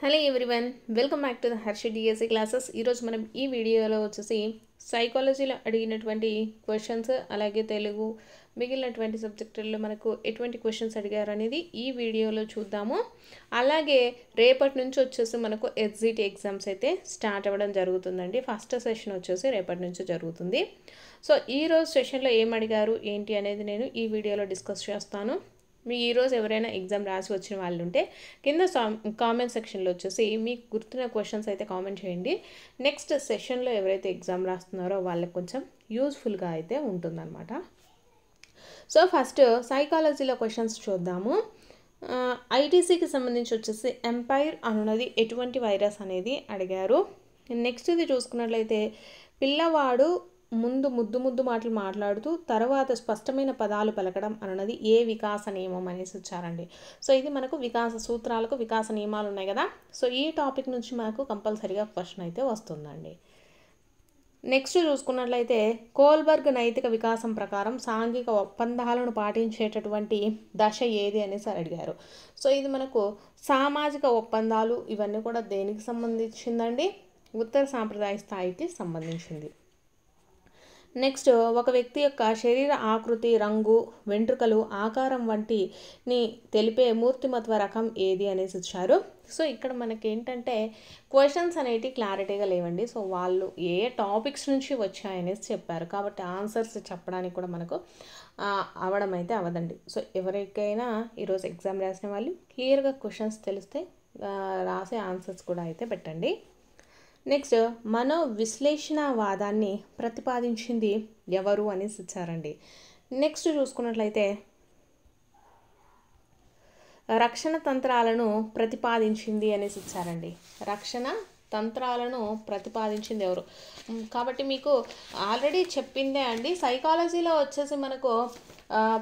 hello everyone welcome back to the Harshi DSC classes ఈరోజు మనం ఈ వీడియోలో వచ్చేసి సైకాలజీలో అడిగినటువంటి క్వశ్చన్స్ అలాగే తెలుగు మిగిలినటువంటి సబ్జెక్టుల్లో మనకు ఎటువంటి క్వశ్చన్స్ అడిగారు అనేది ఈ వీడియోలో చూద్దాము అలాగే రేపటి నుంచి వచ్చేసి మనకు ఎగ్జిట్ ఎగ్జామ్స్ అయితే స్టార్ట్ అవ్వడం జరుగుతుందండి ఫస్ట్ సెషన్ వచ్చేసి రేపటి నుంచి జరుగుతుంది సో ఈరోజు సెషన్లో ఏం అడిగారు ఏంటి అనేది నేను ఈ వీడియోలో డిస్కస్ చేస్తాను మీకు ఈరోజు ఎవరైనా ఎగ్జామ్ రాసి వచ్చిన వాళ్ళు ఉంటే కింద కామెంట్ సెక్షన్లో వచ్చేసి మీకు గుర్తున్న క్వశ్చన్స్ అయితే కామెంట్ చేయండి నెక్స్ట్ సెషన్లో ఎవరైతే ఎగ్జామ్ రాస్తున్నారో వాళ్ళకి కొంచెం యూజ్ఫుల్గా అయితే ఉంటుందన్నమాట సో ఫస్ట్ సైకాలజీలో క్వశ్చన్స్ చూద్దాము ఐటీసీకి సంబంధించి వచ్చేసి ఎంపైర్ అనున్నది ఎటువంటి వైరస్ అనేది అడిగారు నెక్స్ట్ ఇది చూసుకున్నట్లయితే పిల్లవాడు ముందు ముద్దు ముద్దు మాటలు మాట్లాడుతూ తర్వాత స్పష్టమైన పదాలు పలకడం అన్నది ఏ వికాస నియమం అనేసి వచ్చారండి సో ఇది మనకు వికాస సూత్రాలకు వికాస నియమాలు ఉన్నాయి కదా సో ఈ టాపిక్ నుంచి మనకు కంపల్సరీగా క్వశ్చన్ అయితే వస్తుందండి నెక్స్ట్ చూసుకున్నట్లయితే కోల్బర్గ్ నైతిక వికాసం ప్రకారం సాంఘిక ఒప్పందాలను పాటించేటటువంటి దశ ఏది అనేసి అడిగారు సో ఇది మనకు సామాజిక ఒప్పందాలు ఇవన్నీ కూడా దేనికి సంబంధించిందండి ఉత్తర సాంప్రదాయ స్థాయికి సంబంధించింది నెక్స్ట్ ఒక వ్యక్తి యొక్క శరీర ఆకృతి రంగు వెంట్రుకలు ఆకారం వంటిని తెలిపే మూర్తిమత్వ రకం ఏది అనేసి వచ్చారు సో ఇక్కడ మనకి ఏంటంటే క్వశ్చన్స్ అనేవి క్లారిటీగా లేవండి సో వాళ్ళు ఏ టాపిక్స్ నుంచి వచ్చాయనేసి చెప్పారు కాబట్టి ఆన్సర్స్ చెప్పడానికి కూడా మనకు అవడం అయితే అవదండి సో ఎవరికైనా ఈరోజు ఎగ్జామ్ రాసిన వాళ్ళు క్లియర్గా క్వశ్చన్స్ తెలిస్తే రాసే ఆన్సర్స్ కూడా అయితే పెట్టండి నెక్స్ట్ మనో విశ్లేషణ వాదాన్ని ప్రతిపాదించింది ఎవరు అనేసి ఇచ్చారండి నెక్స్ట్ చూసుకున్నట్లయితే రక్షణ తంత్రాలను ప్రతిపాదించింది అనేసి ఇచ్చారండి రక్షణ తంత్రాలను ప్రతిపాదించింది ఎవరు కాబట్టి మీకు ఆల్రెడీ చెప్పిందే అండి సైకాలజీలో వచ్చేసి మనకు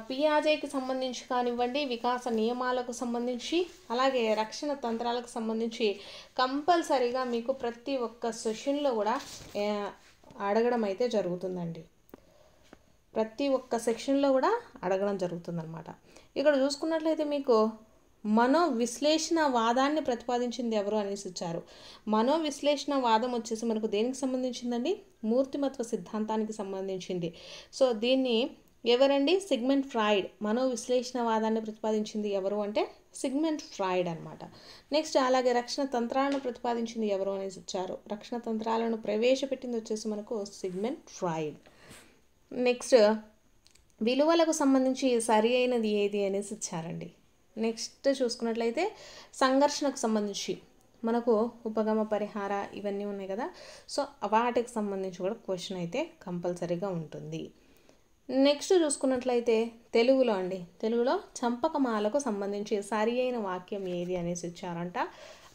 పియాజేకి సంబంధించి కానివ్వండి వికాస నియమాలకు సంబంధించి అలాగే రక్షణ తంత్రాలకు సంబంధించి కంపల్సరీగా మీకు ప్రతి ఒక్క సెషన్లో కూడా అడగడం అయితే జరుగుతుందండి ప్రతి ఒక్క సెక్షన్లో కూడా అడగడం జరుగుతుందన్నమాట ఇక్కడ చూసుకున్నట్లయితే మీకు మనో విశ్లేషణ వాదాన్ని ప్రతిపాదించింది ఎవరు అనేసి ఇచ్చారు మనో విశ్లేషణ వాదం వచ్చేసి మనకు దేనికి సంబంధించిందండి మూర్తిమత్వ సిద్ధాంతానికి సంబంధించింది సో దీన్ని ఎవరండి సిగ్మెంట్ ఫ్రాయిడ్ వాదాన్ని ప్రతిపాదించింది ఎవరు అంటే సిగ్మెంట్ ఫ్రాయిడ్ అనమాట నెక్స్ట్ అలాగే రక్షణ తంత్రాలను ప్రతిపాదించింది ఎవరు అనేసి ఇచ్చారు రక్షణ తంత్రాలను ప్రవేశపెట్టింది వచ్చేసి మనకు సిగ్మెంట్ ఫ్రాయిడ్ నెక్స్ట్ విలువలకు సంబంధించి సరి అయినది ఏది అనేసి ఇచ్చారండి నెక్స్ట్ చూసుకున్నట్లయితే సంఘర్షణకు సంబంధించి మనకు ఉపగమ పరిహార ఇవన్నీ ఉన్నాయి కదా సో వాటికి సంబంధించి కూడా క్వశ్చన్ అయితే కంపల్సరీగా ఉంటుంది నెక్స్ట్ చూసుకున్నట్లయితే తెలుగులో అండి తెలుగులో చంపకమాలకు సంబంధించి సరి అయిన వాక్యం ఏది అనేసి ఇచ్చారంట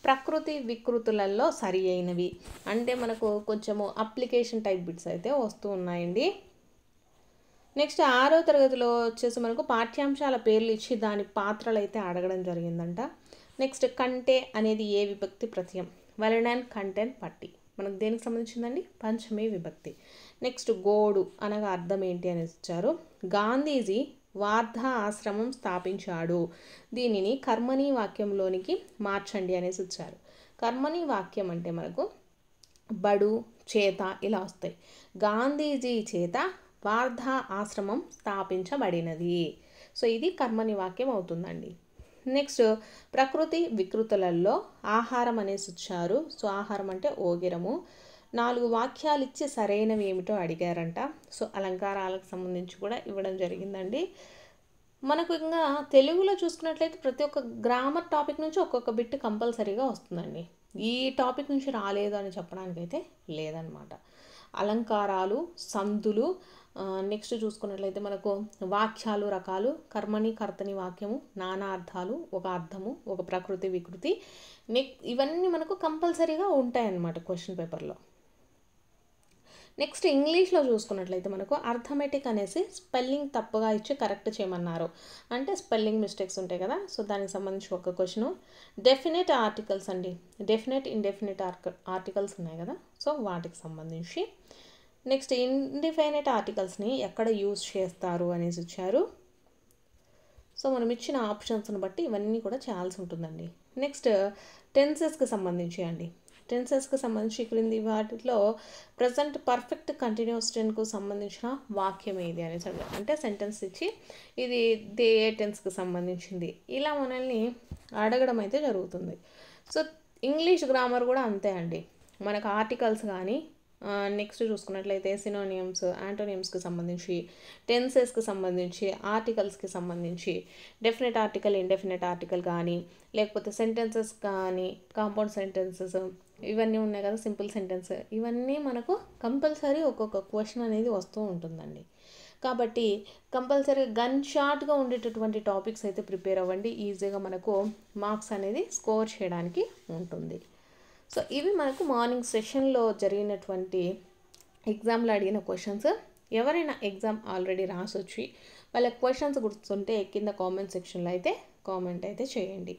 ప్రకృతి వికృతులలో సరి అయినవి అంటే మనకు కొంచెము అప్లికేషన్ టైప్ బిట్స్ అయితే వస్తూ ఉన్నాయండి నెక్స్ట్ ఆరో తరగతిలో వచ్చేసి మనకు పాఠ్యాంశాల పేర్లు ఇచ్చి దాని పాత్రలు అయితే అడగడం జరిగిందంట నెక్స్ట్ కంటే అనేది ఏ విభక్తి ప్రత్యయం వలన కంటెన్ కంటెంట్ పట్టి మనకు దేనికి సంబంధించిందండి పంచమీ విభక్తి నెక్స్ట్ గోడు అనగా అర్థం ఏంటి అనేసి ఇచ్చారు గాంధీజీ వార్ధ ఆశ్రమం స్థాపించాడు దీనిని కర్మని వాక్యంలోనికి మార్చండి అనేసి ఇచ్చారు కర్మని వాక్యం అంటే మనకు బడు చేత ఇలా వస్తాయి గాంధీజీ చేత వార్ధ ఆశ్రమం స్థాపించబడినది సో ఇది కర్మని వాక్యం అవుతుందండి నెక్స్ట్ ప్రకృతి వికృతులలో ఆహారం అనేసి ఇచ్చారు సో ఆహారం అంటే ఓగిరము నాలుగు వాక్యాలు ఇచ్చి సరైనవి ఏమిటో అడిగారంట సో అలంకారాలకు సంబంధించి కూడా ఇవ్వడం జరిగిందండి మనకు ఇంకా తెలుగులో చూసుకున్నట్లయితే ప్రతి ఒక్క గ్రామర్ టాపిక్ నుంచి ఒక్కొక్క బిట్ కంపల్సరీగా వస్తుందండి ఈ టాపిక్ నుంచి రాలేదు అని చెప్పడానికైతే లేదనమాట అలంకారాలు సందులు నెక్స్ట్ చూసుకున్నట్లయితే మనకు వాక్యాలు రకాలు కర్మని కర్తని వాక్యము నానా అర్థాలు ఒక అర్థము ఒక ప్రకృతి వికృతి నెక్ ఇవన్నీ మనకు కంపల్సరీగా ఉంటాయన్నమాట క్వశ్చన్ పేపర్లో నెక్స్ట్ ఇంగ్లీష్లో చూసుకున్నట్లయితే మనకు అర్థమెటిక్ అనేసి స్పెల్లింగ్ తప్పుగా ఇచ్చి కరెక్ట్ చేయమన్నారు అంటే స్పెల్లింగ్ మిస్టేక్స్ ఉంటాయి కదా సో దానికి సంబంధించి ఒక క్వశ్చను డెఫినెట్ ఆర్టికల్స్ అండి డెఫినెట్ ఇన్డెఫినెట్ ఆర్టికల్స్ ఉన్నాయి కదా సో వాటికి సంబంధించి నెక్స్ట్ ఇండిఫైనైట్ ఆర్టికల్స్ని ఎక్కడ యూజ్ చేస్తారు అనేసి ఇచ్చారు సో మనం ఇచ్చిన ఆప్షన్స్ని బట్టి ఇవన్నీ కూడా చేయాల్సి ఉంటుందండి నెక్స్ట్ టెన్సెస్కి సంబంధించి అండి టెన్సెస్కి సంబంధించి క్రింది వాటిలో ప్రజెంట్ పర్ఫెక్ట్ కంటిన్యూస్ టెన్కు సంబంధించిన వాక్యం ఏది అనేసి అడిగారు అంటే సెంటెన్స్ ఇచ్చి ఇది దే ఏ టెన్స్కి సంబంధించింది ఇలా మనల్ని అడగడం అయితే జరుగుతుంది సో ఇంగ్లీష్ గ్రామర్ కూడా అంతే అండి మనకు ఆర్టికల్స్ కానీ నెక్స్ట్ చూసుకున్నట్లయితే సినోనియమ్స్ ఆంటోనియమ్స్కి సంబంధించి టెన్సెస్కి సంబంధించి ఆర్టికల్స్కి సంబంధించి డెఫినెట్ ఆర్టికల్ ఇండెఫినెట్ ఆర్టికల్ కానీ లేకపోతే సెంటెన్సెస్ కానీ కాంపౌండ్ సెంటెన్సెస్ ఇవన్నీ ఉన్నాయి కదా సింపుల్ సెంటెన్స్ ఇవన్నీ మనకు కంపల్సరీ ఒక్కొక్క క్వశ్చన్ అనేది వస్తూ ఉంటుందండి కాబట్టి కంపల్సరీ గన్ షార్ట్గా ఉండేటటువంటి టాపిక్స్ అయితే ప్రిపేర్ అవ్వండి ఈజీగా మనకు మార్క్స్ అనేది స్కోర్ చేయడానికి ఉంటుంది సో ఇవి మనకు మార్నింగ్ సెషన్లో జరిగినటువంటి ఎగ్జామ్లో అడిగిన క్వశ్చన్స్ ఎవరైనా ఎగ్జామ్ ఆల్రెడీ రాసొచ్చి వాళ్ళ క్వశ్చన్స్ గుర్తుంటే కింద కామెంట్ సెక్షన్లో అయితే కామెంట్ అయితే చేయండి